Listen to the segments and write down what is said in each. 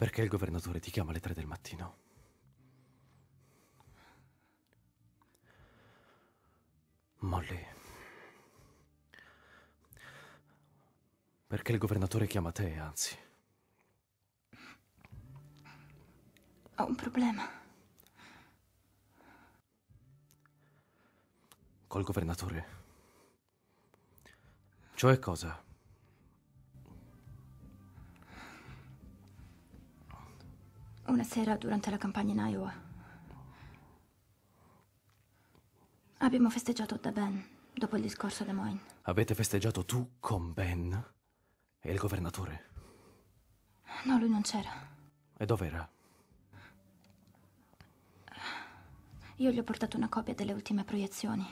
Perché il governatore ti chiama alle tre del mattino? Molly. Perché il governatore chiama te, anzi. Ho un problema. Col governatore. Cioè cosa? una sera durante la campagna in Iowa. Abbiamo festeggiato da Ben dopo il discorso a Des Moines. Avete festeggiato tu con Ben e il governatore? No, lui non c'era. E dov'era? Io gli ho portato una copia delle ultime proiezioni.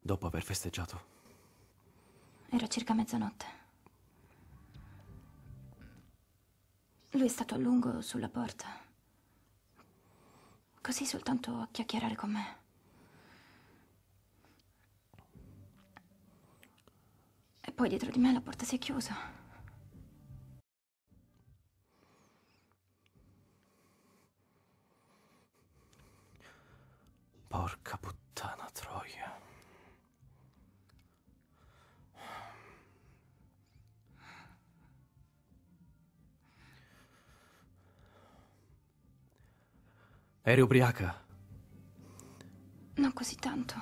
Dopo aver festeggiato? Era circa mezzanotte. Lui è stato a lungo sulla porta. Così soltanto a chiacchierare con me. E poi dietro di me la porta si è chiusa. Porca puttana. Eri ubriaca? Non così tanto.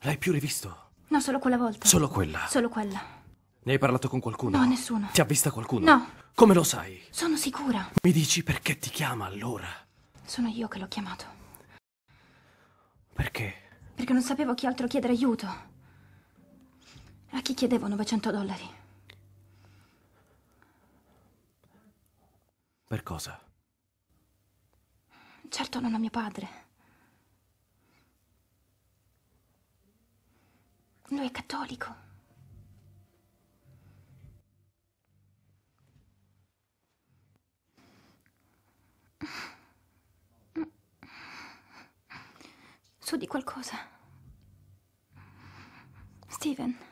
L'hai più rivisto? No, solo quella volta. Solo quella? Solo quella. Ne hai parlato con qualcuno? No, nessuno. Ti ha vista qualcuno? No. Come lo sai? Sono sicura. Mi dici perché ti chiama allora? Sono io che l'ho chiamato. Perché? Perché non sapevo chi altro chiedere aiuto. A chi chiedevo 900 dollari? Per cosa? certo non a mio padre. Lui è cattolico. Su di qualcosa. Steven.